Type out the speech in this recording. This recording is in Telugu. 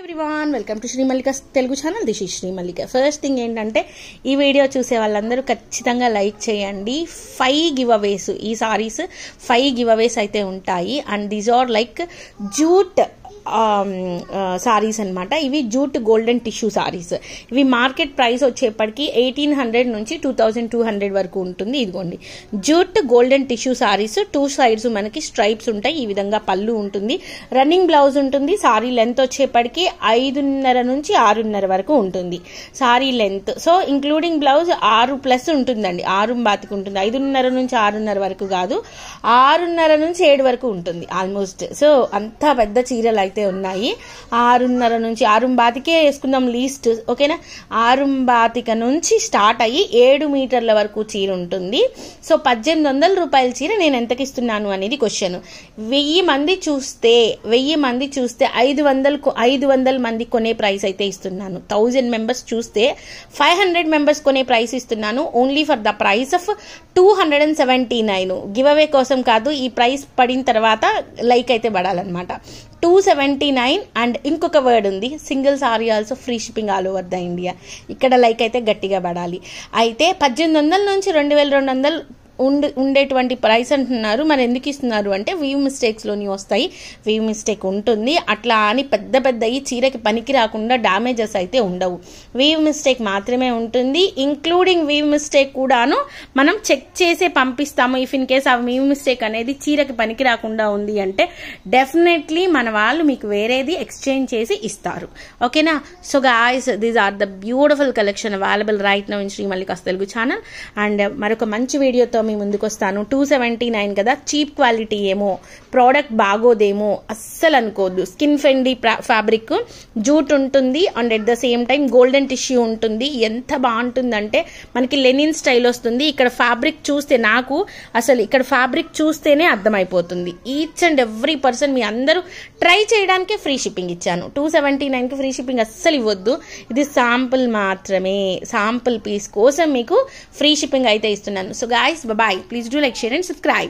Everyone welcome to Shri Mallika Telugu channel this Shri Mallika first thing ఏంటంటే ఈ వీడియో చూసే వాళ్ళందరూ ఖచ్చితంగా లైక్ చేయండి ఫైవ్ గివ్ అవేస్ ఈ సారీస్ ఫైవ్ గివ్ అవేస్ అయితే ఉంటాయి and these are like jute saris um, uh, అనమాట ఇవి జూట్ గోల్డెన్ టిష్యూ సారీస్ ఇవి మార్కెట్ ప్రైస్ వచ్చేప్పటికి ఎయిటీన్ హండ్రెడ్ నుంచి టూ థౌజండ్ టూ హండ్రెడ్ వరకు ఉంటుంది ఇదిగోండి jute golden tissue saris two sides మనకి స్ట్రైప్స్ ఉంటాయి ఈ విధంగా పళ్ళు ఉంటుంది రన్నింగ్ బ్లౌజ్ ఉంటుంది సారీ లెంత్ వచ్చేప్పటికి ఐదున్నర నుంచి ఆరున్నర వరకు ఉంటుంది sari length so including blouse ఆరు ప్లస్ ఉంటుందండి ఆరు బాతికి ఉంటుంది ఐదున్నర నుంచి ఆరున్నర వరకు కాదు ఆరున్నర నుంచి ఏడు వరకు ఉంటుంది ఆల్మోస్ట్ సో అంత పెద్ద చీరలు ఎగ్జాంపుల్ అయితే ఉన్నాయి ఆరున్నర నుంచి ఆరుంబాతికే వేసుకుందాం లీస్ట్ ఓకేనా ఆరుంబాతిక నుంచి స్టార్ట్ అయ్యి ఏడు మీటర్ల వరకు చీర ఉంటుంది సో పద్దెనిమిది వందల రూపాయల చీర నేను ఎంతకి ఇస్తున్నాను అనేది క్వశ్చన్ వెయ్యి మంది చూస్తే వెయ్యి మంది చూస్తే ఐదు వందలు ఐదు వందల మంది కొనే ప్రైస్ అయితే ఇస్తున్నాను థౌజండ్ మెంబర్స్ చూస్తే ఫైవ్ హండ్రెడ్ మెంబర్స్ కొనే ప్రైస్ ఇస్తున్నాను only for the price of two hundred and seventy nine giveaway కోసం కాదు ఈ ప్రైస్ పడిన తర్వాత లైక్ అయితే పడాలన్నమాట టూ సెవెంటీ నైన్ అండ్ ఇంకొక వర్డ్ ఉంది single sari also free shipping all over the India ఇక్కడ లైక్ అయితే గట్టిగా పడాలి అయితే పద్దెనిమిది వందల నుంచి రెండు వేల రెండు వందలు ఉండి ఉండేటువంటి ప్రైస్ అంటున్నారు మరి ఎందుకు ఇస్తున్నారు అంటే వీవ్ మిస్టేక్స్లోని వస్తాయి వీవ్ మిస్టేక్ ఉంటుంది అట్లా అని పెద్ద పెద్ద ఈ చీరకి పనికి రాకుండా డ్యామేజెస్ అయితే ఉండవు వీవ్ మిస్టేక్ మాత్రమే ఉంటుంది ఇంక్లూడింగ్ వీవ్ మిస్టేక్ కూడాను మనం చెక్ చేసి పంపిస్తాము ఇఫ్ ఇన్ కేస్ ఆ వీవ్ మిస్టేక్ అనేది చీరకి పనికి రాకుండా ఉంది అంటే డెఫినెట్లీ మన వాళ్ళు మీకు వేరేది ఎక్స్చేంజ్ చేసి ఇస్తారు ఓకేనా so guys these are the beautiful collection available right now in Shri Mallika's Telugu channel and మరొక మంచి వీడియోతో మీ ముందుకు వస్తాను టూ సెవెంటీ నైన్ కదా చీప్ క్వాలిటీ ఏమో ప్రోడక్ట్ బాగోదేమో అస్సలు అనుకోవద్దు స్కిన్ ఫ్రెండ్లీ ఫ్యాబ్రిక్ జూట్ ఉంటుంది and at the same time golden tissue ఉంటుంది ఎంత బాగుంటుందంటే మనకి లెనిన్ స్టైల్ వస్తుంది ఇక్కడ ఫ్యాబ్రిక్ చూస్తే నాకు అసలు ఇక్కడ ఫ్యాబ్రిక్ చూస్తేనే అర్థమైపోతుంది ఈచ్ అండ్ ఎవ్రీ పర్సన్ మీ అందరూ ట్రై చేయడానికే ఫ్రీ షిప్పింగ్ ఇచ్చాను టూ సెవెంటీ నైన్కి ఫ్రీ షిప్పింగ్ అస్సలు ఇవ్వద్దు ఇది శాంపుల్ మాత్రమే శాంపుల్ పీస్ కోసం మీకు ఫ్రీ షిప్పింగ్ అయితే ఇస్తున్నాను so guys Bye. Please do like, share and subscribe.